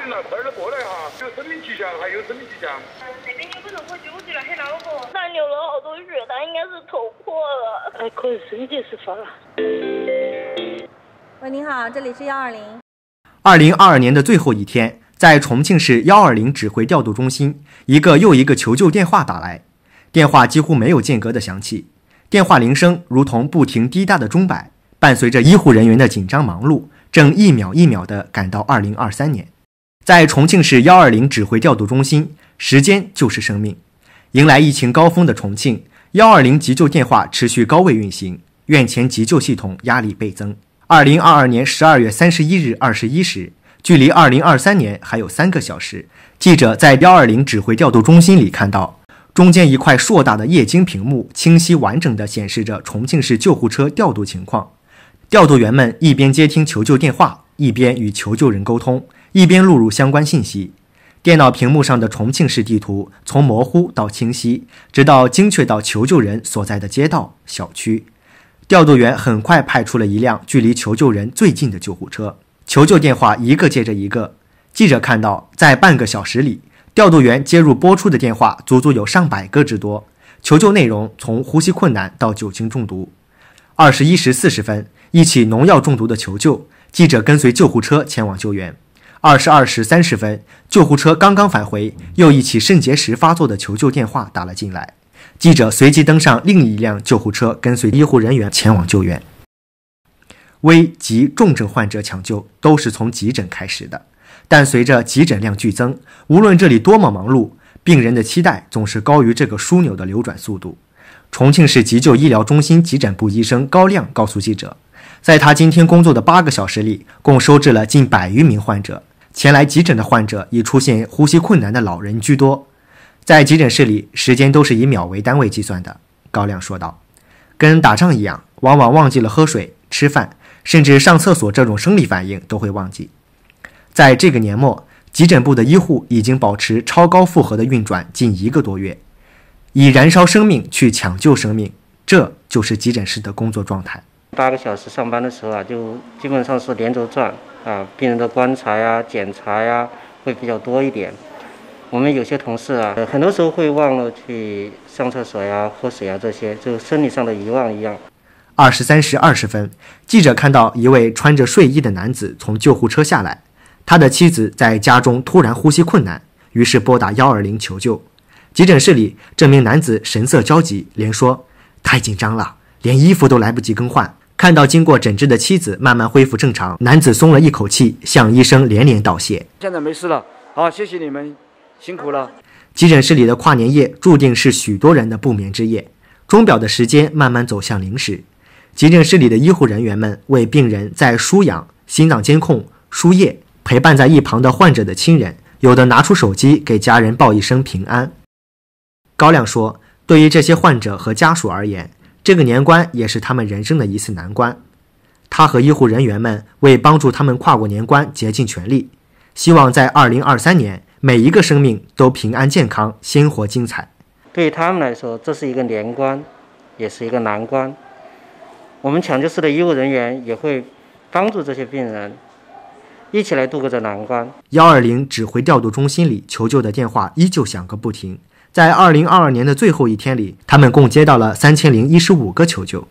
快点过来哈！有生命迹象，还有生命迹象。嗯，那边也不能喝酒去了，很恼火。他流了好多血，他应该是头破了。哎，可是身体是发了。喂，您好，这里是幺二零。二零二二年的最后一天，在重庆市幺二零指挥调度中心，一个又一个求救电话打来，电话几乎没有间隔的响起，电话铃声如同不停滴答的钟摆，伴随着医护人员的紧张忙碌，正一秒一秒的赶到二零二三年。在重庆市幺二零指挥调度中心，时间就是生命。迎来疫情高峰的重庆幺二零急救电话持续高位运行，院前急救系统压力倍增。二零二二年十二月三十一日二十一时，距离二零二三年还有三个小时。记者在幺二零指挥调度中心里看到，中间一块硕大的液晶屏幕清晰完整地显示着重庆市救护车调度情况。调度员们一边接听求救电话，一边与求救人沟通。一边录入相关信息，电脑屏幕上的重庆市地图从模糊到清晰，直到精确到求救人所在的街道、小区。调度员很快派出了一辆距离求救人最近的救护车。求救电话一个接着一个，记者看到，在半个小时里，调度员接入播出的电话足足有上百个之多。求救内容从呼吸困难到酒精中毒。二十一时四十分，一起农药中毒的求救，记者跟随救护车前往救援。二十二时三十分，救护车刚刚返回，又一起肾结石发作的求救电话打了进来。记者随即登上另一辆救护车，跟随医护人员前往救援。危及重症患者抢救都是从急诊开始的，但随着急诊量剧增，无论这里多么忙碌，病人的期待总是高于这个枢纽的流转速度。重庆市急救医疗中心急诊部医生高亮告诉记者，在他今天工作的八个小时里，共收治了近百余名患者。前来急诊的患者以出现呼吸困难的老人居多，在急诊室里，时间都是以秒为单位计算的。高亮说道：“跟打仗一样，往往忘记了喝水、吃饭，甚至上厕所这种生理反应都会忘记。”在这个年末，急诊部的医护已经保持超高负荷的运转近一个多月，以燃烧生命去抢救生命，这就是急诊室的工作状态。八个小时上班的时候啊，就基本上是连轴转。啊，病人的观察呀、检查呀，会比较多一点。我们有些同事啊，很多时候会忘了去上厕所呀、喝水呀，这些就是生理上的遗忘一样。二十三时二十分，记者看到一位穿着睡衣的男子从救护车下来，他的妻子在家中突然呼吸困难，于是拨打幺二零求救。急诊室里，这名男子神色焦急，连说：“太紧张了，连衣服都来不及更换。”看到经过诊治的妻子慢慢恢复正常，男子松了一口气，向医生连连道谢。现在没事了，好，谢谢你们，辛苦了。急诊室里的跨年夜注定是许多人的不眠之夜。钟表的时间慢慢走向零时，急诊室里的医护人员们为病人在输氧、心脏监控、输液，陪伴在一旁的患者的亲人，有的拿出手机给家人报一声平安。高亮说：“对于这些患者和家属而言。”这个年关也是他们人生的一次难关，他和医护人员们为帮助他们跨过年关竭尽全力，希望在二零二三年每一个生命都平安健康、鲜活精彩。对于他们来说，这是一个年关，也是一个难关。我们抢救室的医务人员也会帮助这些病人一起来度过这难关。幺二零指挥调度中心里求救的电话依旧响个不停。在二零二二年的最后一天里，他们共接到了三千零一十五个求救。